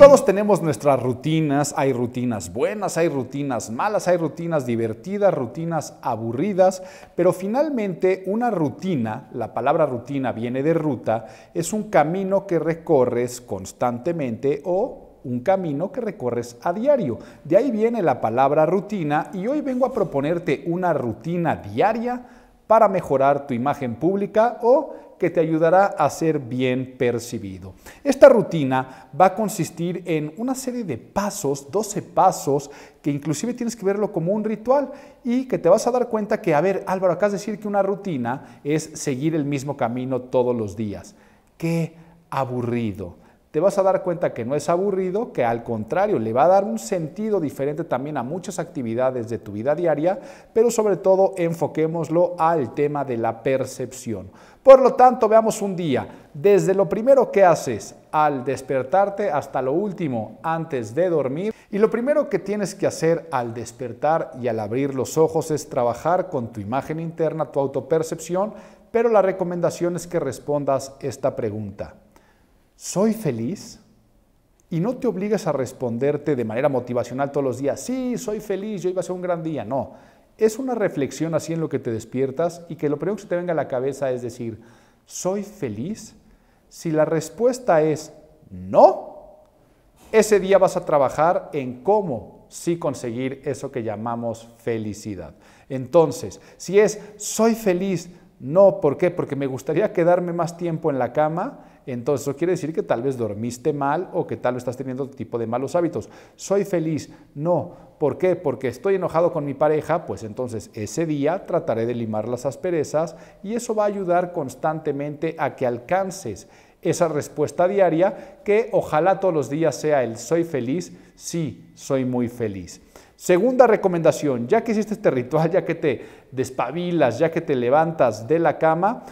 Todos tenemos nuestras rutinas, hay rutinas buenas, hay rutinas malas, hay rutinas divertidas, rutinas aburridas, pero finalmente una rutina, la palabra rutina viene de ruta, es un camino que recorres constantemente o un camino que recorres a diario. De ahí viene la palabra rutina y hoy vengo a proponerte una rutina diaria para mejorar tu imagen pública o que te ayudará a ser bien percibido. Esta rutina va a consistir en una serie de pasos, 12 pasos, que inclusive tienes que verlo como un ritual y que te vas a dar cuenta que, a ver, Álvaro, acá es decir que una rutina es seguir el mismo camino todos los días. Qué aburrido te vas a dar cuenta que no es aburrido, que al contrario le va a dar un sentido diferente también a muchas actividades de tu vida diaria, pero sobre todo enfoquémoslo al tema de la percepción. Por lo tanto, veamos un día, desde lo primero que haces al despertarte hasta lo último antes de dormir, y lo primero que tienes que hacer al despertar y al abrir los ojos es trabajar con tu imagen interna, tu autopercepción, pero la recomendación es que respondas esta pregunta. ¿soy feliz? Y no te obligas a responderte de manera motivacional todos los días, sí, soy feliz, yo iba a ser un gran día. No, es una reflexión así en lo que te despiertas y que lo primero que se te venga a la cabeza es decir, ¿soy feliz? Si la respuesta es no, ese día vas a trabajar en cómo sí conseguir eso que llamamos felicidad. Entonces, si es soy feliz, no, ¿por qué? Porque me gustaría quedarme más tiempo en la cama, entonces, eso quiere decir que tal vez dormiste mal o que tal vez estás teniendo otro tipo de malos hábitos. Soy feliz. No. ¿Por qué? Porque estoy enojado con mi pareja, pues entonces ese día trataré de limar las asperezas y eso va a ayudar constantemente a que alcances esa respuesta diaria que ojalá todos los días sea el soy feliz, sí, soy muy feliz. Segunda recomendación, ya que hiciste este ritual, ya que te despabilas, ya que te levantas de la cama,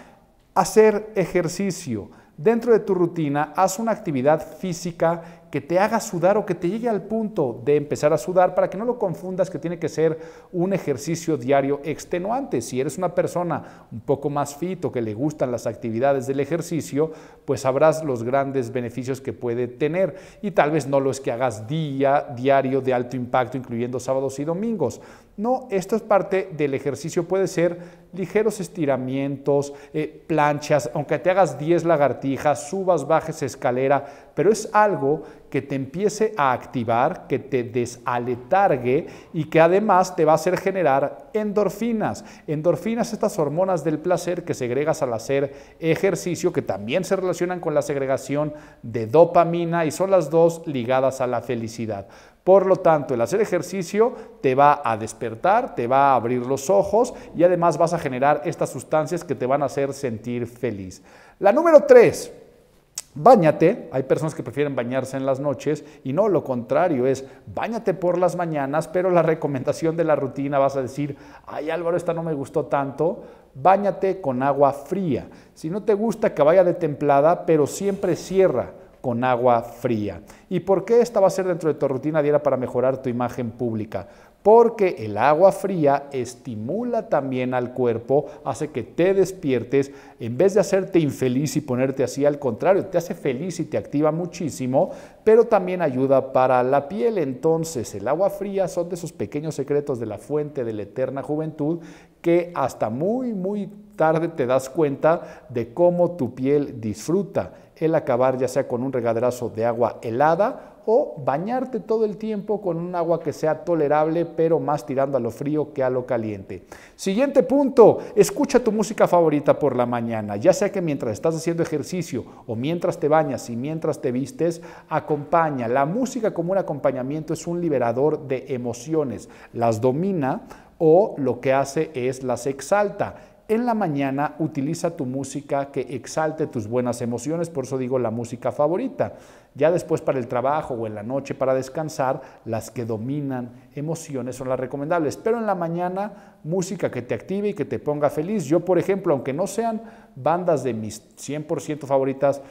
hacer ejercicio. Dentro de tu rutina, haz una actividad física que te haga sudar o que te llegue al punto de empezar a sudar para que no lo confundas que tiene que ser un ejercicio diario extenuante. Si eres una persona un poco más fit o que le gustan las actividades del ejercicio, pues sabrás los grandes beneficios que puede tener y tal vez no lo es que hagas día diario de alto impacto incluyendo sábados y domingos. No, esto es parte del ejercicio. Puede ser ligeros estiramientos, eh, planchas, aunque te hagas 10 lagartijas, subas, bajes escalera, pero es algo que te empiece a activar, que te desaletargue y que además te va a hacer generar endorfinas. Endorfinas, estas hormonas del placer que segregas al hacer ejercicio, que también se relacionan con la segregación de dopamina y son las dos ligadas a la felicidad. Por lo tanto, el hacer ejercicio te va a despertar, te va a abrir los ojos y además vas a generar estas sustancias que te van a hacer sentir feliz. La número tres, Báñate, hay personas que prefieren bañarse en las noches y no, lo contrario es Báñate por las mañanas, pero la recomendación de la rutina vas a decir, ay Álvaro, esta no me gustó tanto, Báñate con agua fría. Si no te gusta que vaya de templada, pero siempre cierra con agua fría. ¿Y por qué esta va a ser dentro de tu rutina diaria para mejorar tu imagen pública? Porque el agua fría estimula también al cuerpo, hace que te despiertes, en vez de hacerte infeliz y ponerte así, al contrario, te hace feliz y te activa muchísimo, pero también ayuda para la piel. Entonces, el agua fría son de esos pequeños secretos de la fuente de la eterna juventud que hasta muy, muy tarde te das cuenta de cómo tu piel disfruta el acabar ya sea con un regaderazo de agua helada o bañarte todo el tiempo con un agua que sea tolerable, pero más tirando a lo frío que a lo caliente. Siguiente punto, escucha tu música favorita por la mañana, ya sea que mientras estás haciendo ejercicio o mientras te bañas y mientras te vistes, acompaña. La música como un acompañamiento es un liberador de emociones, las domina o lo que hace es las exalta en la mañana utiliza tu música que exalte tus buenas emociones, por eso digo la música favorita. Ya después para el trabajo o en la noche para descansar, las que dominan emociones son las recomendables. Pero en la mañana, música que te active y que te ponga feliz. Yo, por ejemplo, aunque no sean bandas de mis 100% favoritas,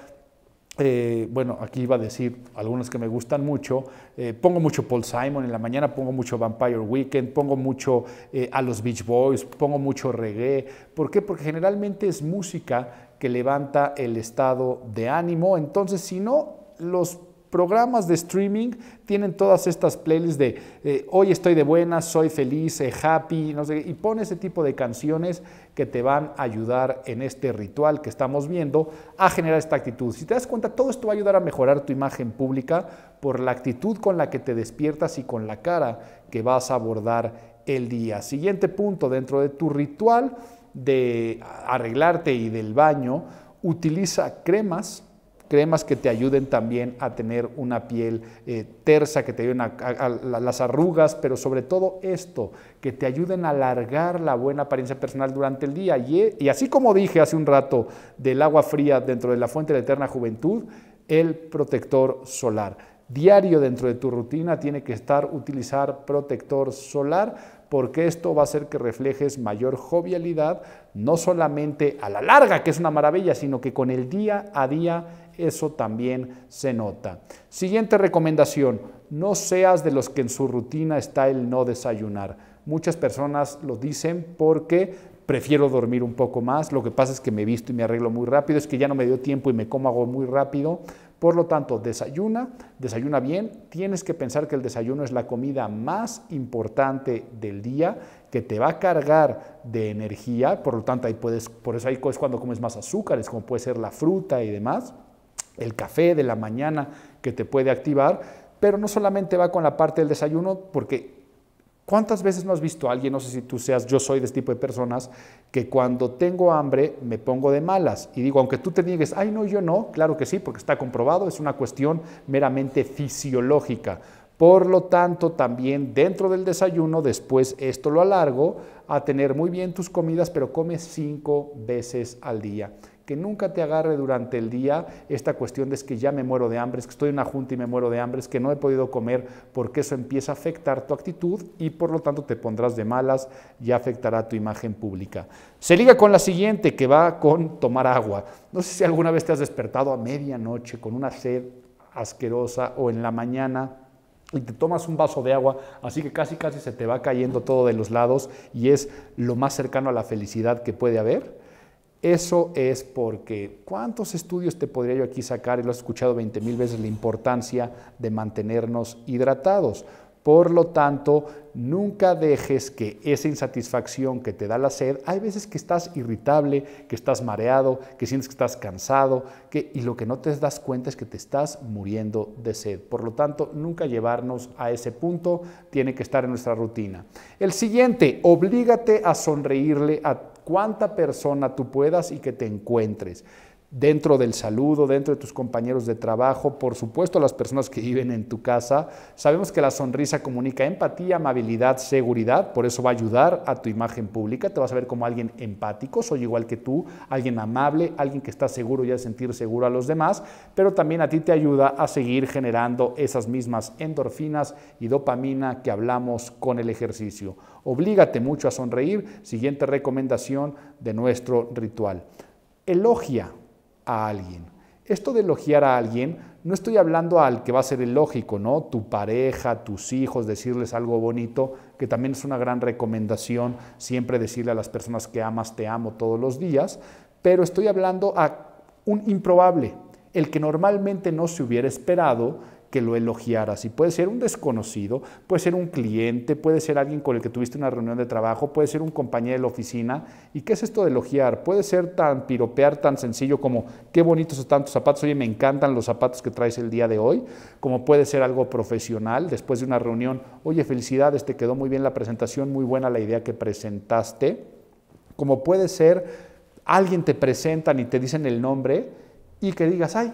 eh, bueno, aquí iba a decir algunos que me gustan mucho. Eh, pongo mucho Paul Simon en la mañana, pongo mucho Vampire Weekend, pongo mucho eh, a los Beach Boys, pongo mucho reggae. ¿Por qué? Porque generalmente es música que levanta el estado de ánimo. Entonces, si no los programas de streaming tienen todas estas playlists de eh, hoy estoy de buenas, soy feliz, eh, happy, no sé, y pone ese tipo de canciones que te van a ayudar en este ritual que estamos viendo a generar esta actitud. Si te das cuenta, todo esto va a ayudar a mejorar tu imagen pública por la actitud con la que te despiertas y con la cara que vas a abordar el día. Siguiente punto, dentro de tu ritual de arreglarte y del baño, utiliza cremas cremas que te ayuden también a tener una piel eh, tersa, que te ayuden a, las arrugas, pero sobre todo esto, que te ayuden a alargar la buena apariencia personal durante el día. Y, así como dije hace un rato del agua fría dentro de la fuente de eterna juventud, el protector solar. Diario dentro de tu rutina tiene que estar utilizar protector solar porque esto va a hacer que reflejes mayor jovialidad, no solamente a la larga, que es una maravilla, sino que con el día a día eso también se nota. Siguiente recomendación, no seas de los que en su rutina está el no desayunar. Muchas personas lo dicen porque prefiero dormir un poco más, lo que pasa es que me visto y me arreglo muy rápido, es que ya no me dio tiempo y me como algo muy rápido. Por lo tanto, desayuna, desayuna bien, tienes que pensar que el desayuno es la comida más importante del día, que te va a cargar de energía, por lo tanto ahí puedes, por eso ahí es cuando comes más azúcares, como puede ser la fruta y demás el café de la mañana que te puede activar, pero no solamente va con la parte del desayuno, porque ¿cuántas veces no has visto a alguien, no sé si tú seas, yo soy de este tipo de personas, que cuando tengo hambre me pongo de malas y digo, aunque tú te niegues, ay no, yo no, claro que sí, porque está comprobado, es una cuestión meramente fisiológica. Por lo tanto, también dentro del desayuno, después esto lo alargo, a tener muy bien tus comidas, pero comes cinco veces al día que nunca te agarre durante el día esta cuestión de es que ya me muero de hambre, es que estoy en una junta y me muero de hambre, es que no he podido comer, porque eso empieza a afectar tu actitud y por lo tanto te pondrás de malas y afectará tu imagen pública. Se liga con la siguiente, que va con tomar agua. No sé si alguna vez te has despertado a medianoche con una sed asquerosa o en la mañana y te tomas un vaso de agua, así que casi casi se te va cayendo todo de los lados y es lo más cercano a la felicidad que puede haber. Eso es porque, ¿cuántos estudios te podría yo aquí sacar? Y Lo has escuchado 20 mil veces, la importancia de mantenernos hidratados. Por lo tanto, nunca dejes que esa insatisfacción que te da la sed, hay veces que estás irritable, que estás mareado, que sientes que estás cansado, que, y lo que no te das cuenta es que te estás muriendo de sed. Por lo tanto, nunca llevarnos a ese punto, tiene que estar en nuestra rutina. El siguiente, oblígate a sonreírle a cuánta persona tú puedas y que te encuentres dentro del saludo, dentro de tus compañeros de trabajo, por supuesto las personas que viven en tu casa. Sabemos que la sonrisa comunica empatía, amabilidad, seguridad, por eso va a ayudar a tu imagen pública, te vas a ver como alguien empático, soy igual que tú, alguien amable, alguien que está seguro y de sentir seguro a los demás, pero también a ti te ayuda a seguir generando esas mismas endorfinas y dopamina que hablamos con el ejercicio. Oblígate mucho a sonreír, siguiente recomendación de nuestro ritual. Elogia a alguien. Esto de elogiar a alguien, no estoy hablando al que va a ser el lógico, ¿no? Tu pareja, tus hijos, decirles algo bonito, que también es una gran recomendación siempre decirle a las personas que amas, te amo todos los días, pero estoy hablando a un improbable, el que normalmente no se hubiera esperado que lo elogiaras. Y puede ser un desconocido, puede ser un cliente, puede ser alguien con el que tuviste una reunión de trabajo, puede ser un compañero de la oficina. ¿Y qué es esto de elogiar? Puede ser tan piropear, tan sencillo como qué bonitos están tus zapatos, oye, me encantan los zapatos que traes el día de hoy, como puede ser algo profesional después de una reunión, oye, felicidades, te quedó muy bien la presentación, muy buena la idea que presentaste, como puede ser alguien te presentan y te dicen el nombre y que digas, ay,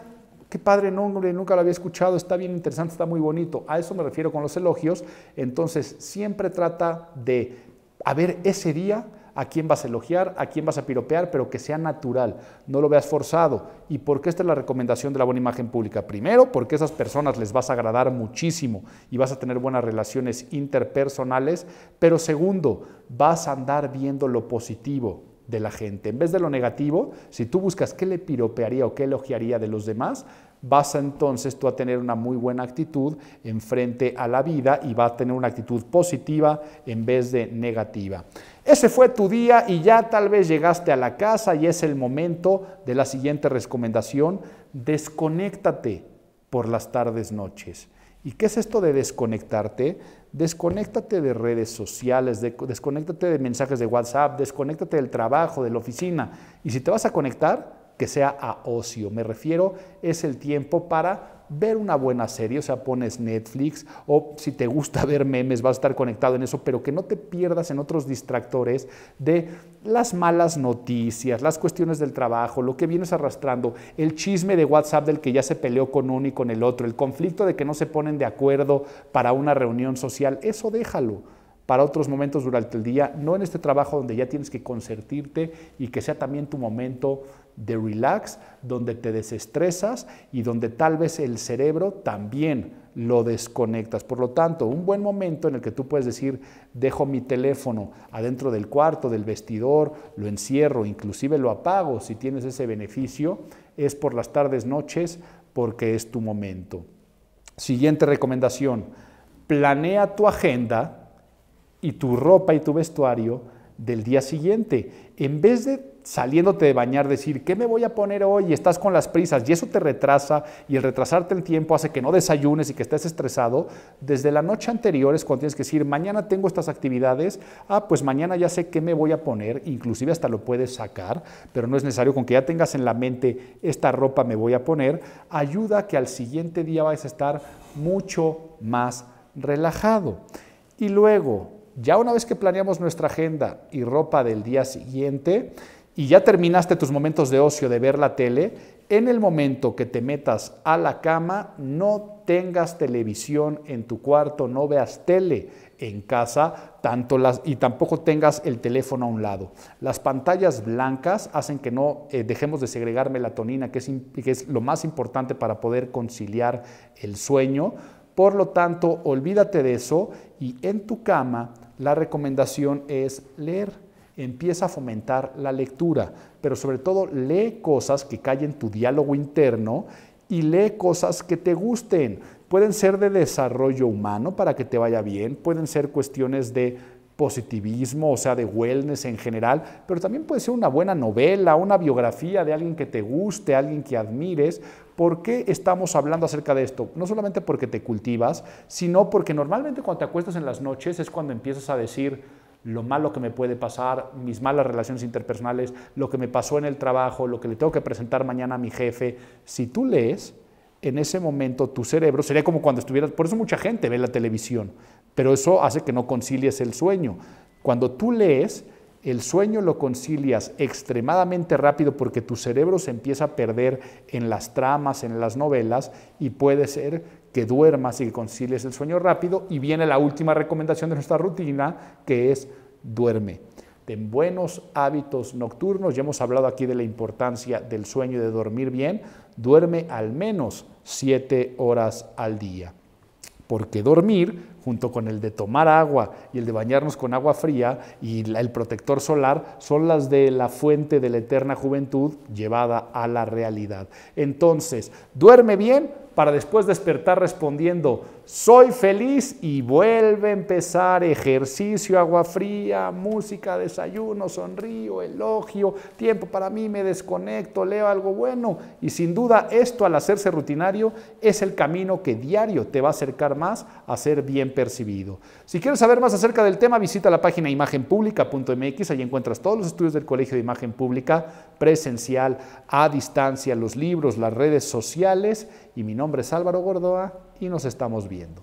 qué padre nombre, nunca lo había escuchado, está bien interesante, está muy bonito. A eso me refiero con los elogios. Entonces, siempre trata de, a ver, ese día a quién vas a elogiar, a quién vas a piropear, pero que sea natural, no lo veas forzado. ¿Y por qué esta es la recomendación de la buena imagen pública? Primero, porque a esas personas les vas a agradar muchísimo y vas a tener buenas relaciones interpersonales, pero segundo, vas a andar viendo lo positivo de la gente. En vez de lo negativo, si tú buscas qué le piropearía o qué elogiaría de los demás, vas entonces tú a tener una muy buena actitud en frente a la vida y va a tener una actitud positiva en vez de negativa. Ese fue tu día y ya tal vez llegaste a la casa y es el momento de la siguiente recomendación, desconéctate por las tardes noches. ¿Y qué es esto de desconectarte? desconéctate de redes sociales, desconectate desconéctate de mensajes de WhatsApp, desconéctate del trabajo, de la oficina. Y si te vas a conectar, que sea a ocio. Me refiero, es el tiempo para ver una buena serie, o sea, pones Netflix o si te gusta ver memes, vas a estar conectado en eso, pero que no te pierdas en otros distractores de las malas noticias, las cuestiones del trabajo, lo que vienes arrastrando, el chisme de WhatsApp del que ya se peleó con uno y con el otro, el conflicto de que no se ponen de acuerdo para una reunión social, eso déjalo para otros momentos durante el día, no en este trabajo donde ya tienes que concertirte y que sea también tu momento de relax, donde te desestresas y donde tal vez el cerebro también lo desconectas. Por lo tanto, un buen momento en el que tú puedes decir, dejo mi teléfono adentro del cuarto, del vestidor, lo encierro, inclusive lo apago si tienes ese beneficio, es por las tardes, noches, porque es tu momento. Siguiente recomendación, planea tu agenda y tu ropa y tu vestuario del día siguiente. En vez de saliéndote de bañar, decir, ¿qué me voy a poner hoy? Estás con las prisas y eso te retrasa y el retrasarte el tiempo hace que no desayunes y que estés estresado. Desde la noche anterior es cuando tienes que decir, mañana tengo estas actividades, ah, pues mañana ya sé qué me voy a poner, inclusive hasta lo puedes sacar, pero no es necesario con que ya tengas en la mente esta ropa me voy a poner, ayuda que al siguiente día vayas a estar mucho más relajado. Y luego, ya una vez que planeamos nuestra agenda y ropa del día siguiente, y ya terminaste tus momentos de ocio de ver la tele, en el momento que te metas a la cama, no tengas televisión en tu cuarto, no veas tele en casa, tanto las, y tampoco tengas el teléfono a un lado. Las pantallas blancas hacen que no eh, dejemos de segregar melatonina, que es lo más importante para poder conciliar el sueño. Por lo tanto, olvídate de eso y en tu cama la recomendación es leer. Empieza a fomentar la lectura, pero sobre todo lee cosas que callen tu diálogo interno y lee cosas que te gusten. Pueden ser de desarrollo humano para que te vaya bien, pueden ser cuestiones de positivismo, o sea, de wellness en general, pero también puede ser una buena novela, una biografía de alguien que te guste, alguien que admires, ¿Por qué estamos hablando acerca de esto? No solamente porque te cultivas, sino porque normalmente cuando te acuestas en las noches es cuando empiezas a decir lo malo que me puede pasar, mis malas relaciones interpersonales, lo que me pasó en el trabajo, lo que le tengo que presentar mañana a mi jefe. Si tú lees, en ese momento tu cerebro sería como cuando estuvieras, por eso mucha gente ve la televisión, pero eso hace que no concilies el sueño. Cuando tú lees, el sueño lo concilias extremadamente rápido porque tu cerebro se empieza a perder en las tramas, en las novelas y puede ser que duermas y que concilies el sueño rápido. Y viene la última recomendación de nuestra rutina que es duerme. Ten buenos hábitos nocturnos, ya hemos hablado aquí de la importancia del sueño y de dormir bien, duerme al menos 7 horas al día porque dormir, junto con el de tomar agua y el de bañarnos con agua fría y el protector solar, son las de la fuente de la eterna juventud llevada a la realidad. Entonces, duerme bien para después despertar respondiendo, soy feliz y vuelve a empezar ejercicio, agua fría, música, desayuno, sonrío, elogio, tiempo para mí, me desconecto, leo algo bueno. Y sin duda esto al hacerse rutinario es el camino que diario te va a acercar más a ser bien percibido. Si quieres saber más acerca del tema, visita la página imagenpublica.mx, ahí encuentras todos los estudios del Colegio de Imagen Pública, presencial, a distancia, los libros, las redes sociales. Y mi nombre es Álvaro Gordoa y nos estamos viendo.